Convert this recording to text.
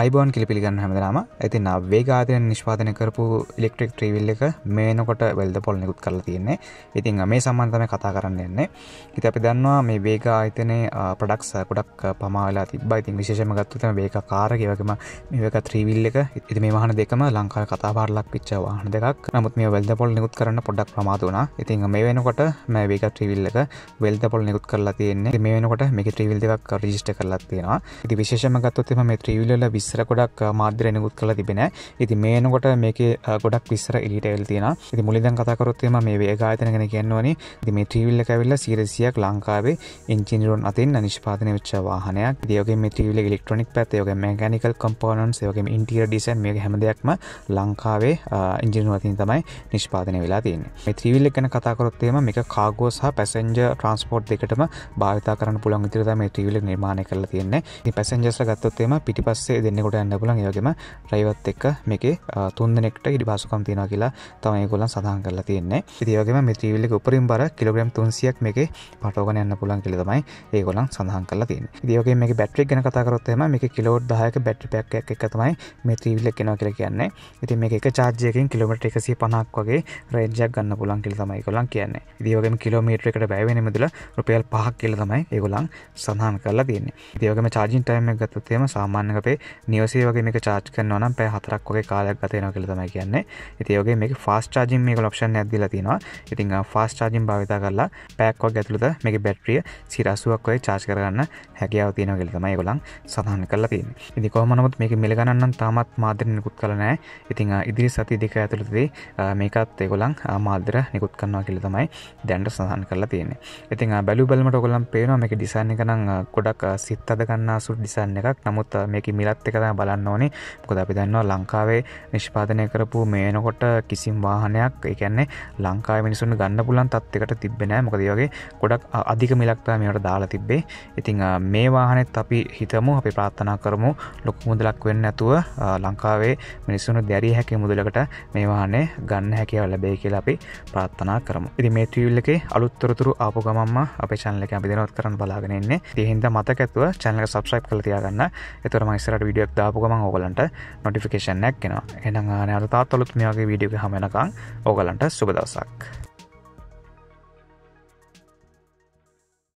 අයිබෝන් කිලිපිගන්න හැමදරම ඇතින්න වේගාතයෙන් නිෂ්පාදන කරපු ඉලෙක්ට්‍රික් ට්‍රීවිල් එක මේනකොට වෙල්ද පොල් නිකුත් කල තියන්නේ ඉතින් මේ සම්බන්ධම කතා කරන්න එන්නේ හිත අපි දන්නවා මේ වේග අතනේ පඩක්ස් ගොඩක් පමාලා තිබ ඉතින් විශේෂම ගත්තුතම වේක කාර ගවකම මේක ත්‍රීවිල් එක ඉති මේ වහන දෙකම ලංකා කතාපාරලක් විච්ච වාහන දෙකක් නමුත් මේ වෙල්ද පොල් නිකුත් කරන්න පොඩක් ප්‍රමාද වුණා ඉතින් මේ වෙනකොට මේ වේක ත්‍රීවිල් එක වෙල්ද පොල් නිකුත් කරලා තියන්නේ මේ වෙනකොට මේ ත්‍රීවිල් දෙකක් රජිස්ට කරලා තියෙනවා ඉති විශේෂම ගත්තොත්ම මේ ත්‍රීවිල්ල ඉස්සර ගොඩක් මාධ්‍යරෙනකුත් කළ තිබෙන ඉති මේනකොට මේක ගොඩක් විස්සර එලිට එල් තියෙන ඉති මුලිදන් කතාකරොත්වම මේ වේගාතනගෙන කියන්නවනි මේ ත්‍රීවිල්ල කැවිල්ල සීරසියක් ලංකාවේ ඉංචිනිරුන් අතින් නිෂ්පාන වෙච්ච වාහනයක් දයෝගේ මත්‍රවිල ඉලෙක්ට්‍රොනික් පැත්යෝගේ මැකනිකල් කම්පෝනන්ස් යෝගේ ඉන්ටිය ඩිසන් මේ හැමදයක්ම ලංකාවේ ඉංජිනුවතින් තමයි නිෂ්පාදන වෙලා තින් මේ ත්‍රීවිල්ල ගැන කතාකරොත්තේම මේක කාගෝ සහ පැසෙන්ජ ට්‍රන්ස්පෝට් දෙකටම භාවිතා කරන්න පුළන් ඉතිරතම ත්‍රීවිල නිර්මාණය කරලා තියන්නේ පැසෙන්ජස ගත්තොත්තේම පිටිපස්සේ දෙන දෙන්නෙකුට ඇන්න පුලන් ඒවගේම රයිවත් එක්ක මේක තුන්දනෙක්ට ඉඩි පාසුකම් තියෙන කියලා තමයි ගොලන් සඳහන් කරලා තියන්නේ ඉතිවගේම මිත්‍රවිල්ලි උපරින් බර කිලග්‍රම් තුන්සියක් මේක පටෝගන යන්න පුලන් කිලතමයි ඒගොලන් සඳහන් කල තිය දියගේ මේ බැට්‍රි ගැන කතාකරොත්තම මේ කිලෝඩ් දායක බැට්ි පැක් එක තමයි මේ ත්‍රීවිල්ල කෙනවා කියල කියන්නේ ඉති මේ එක චාර්ජයකින් කිලමට එකසි පනක් වගේ රේජයක් ගන්න පුලන් කිල තමයි කොලන් කියන්නේ දියෝගම කිලෝමීට්‍ර එකට බැවෙනමදල රුපියල් පහක් කියල තමයි ඒගොලන් සඳහන් කරලා තියන්නේ දියෝගම චාජින් ටයිම ගත්තතේම සාමාන්‍යකපේ නිියසේ වගේ මේ චාච් කරන නම් පැ හතරක් වගේ කාලයක් ගතයන කළතම කියන්නේ ඉතියෝගේ මේ ෆස් චාජිම් මේ ලක්ෂණ ඇදදිල තිනවා ඉතින් ෆස් චාජිම් භාවිතා කරලා පැක්වක් ඇතුළද මේ බැට්‍රිය සිරසුවක් ඔය චාච් කරන්න හැකියාව තියෙන කළතමයි ගොලන් සහන් කල තින් ඉදි කොමනමුත් මේ මිලගණන්න තාමත් මාදර නිකුත් කලනෑ ඉතිං ඉදිරි සති දෙක ඇතුළතේ මේකත් ඒගොලන් ආමාදර නිකුත් කන්නවා කියල තමයි දැන්ට සහන් කරලා තියෙන ඉතින් බැලු බලමට ඔගොලම් පේනවා එක ඩිසාන්න කනං ගොඩක් සිත් අදගන්න සුට ඩිසන්න එකක් නමුත් මේක මිලත් ටිකතා බලන්න ඕනි කොද අපි දන්නවා ලංකාවේ නිෂ්පාදනය කරපු මේනකොට කිසිම් වාහනයක් එකන්නේ ලංකා මිනිසුන් ගන්න පුලන් තත්වකට තිබෙනෑ මොකද වගේ ගොඩක් අධික මිලක්තා මේට දාලා තිබ්බේ ඉතිං මේ වාහනෙත් අපි හිතමු අපි ප්‍රාත්ථනා කරමු ලොක් මුදලක් වෙන්න ඇතුව ලංකාවේ මිනිස්සුනු දැරි හැකි මුදලකට මේ වාහනේ ගන්න හැකිවල බේ කියලා අපි ප්‍රාත්ථනා කරමු ඉදි මේ ටවිල්ල එකේ අලුත්තොරතුරු ආපු ගමම්ම අප චන්ලක අපි දෙනවත් කරන්න බලාගෙනන්නේ තිහින්ද මතකඇතුව චැනල සබස්්‍රයිප් කළ තියාගන්න එතුරම ස්රට විඩිය වීඩියක් දාපුකම ඕගලන්ට නොටිෆිකේෂන් නැක් කෙන එනම් ආනයාත තාත්තොලුත් මේ වගේ වීඩියක හමනකං ඕගලන්ට සුබදවසක්.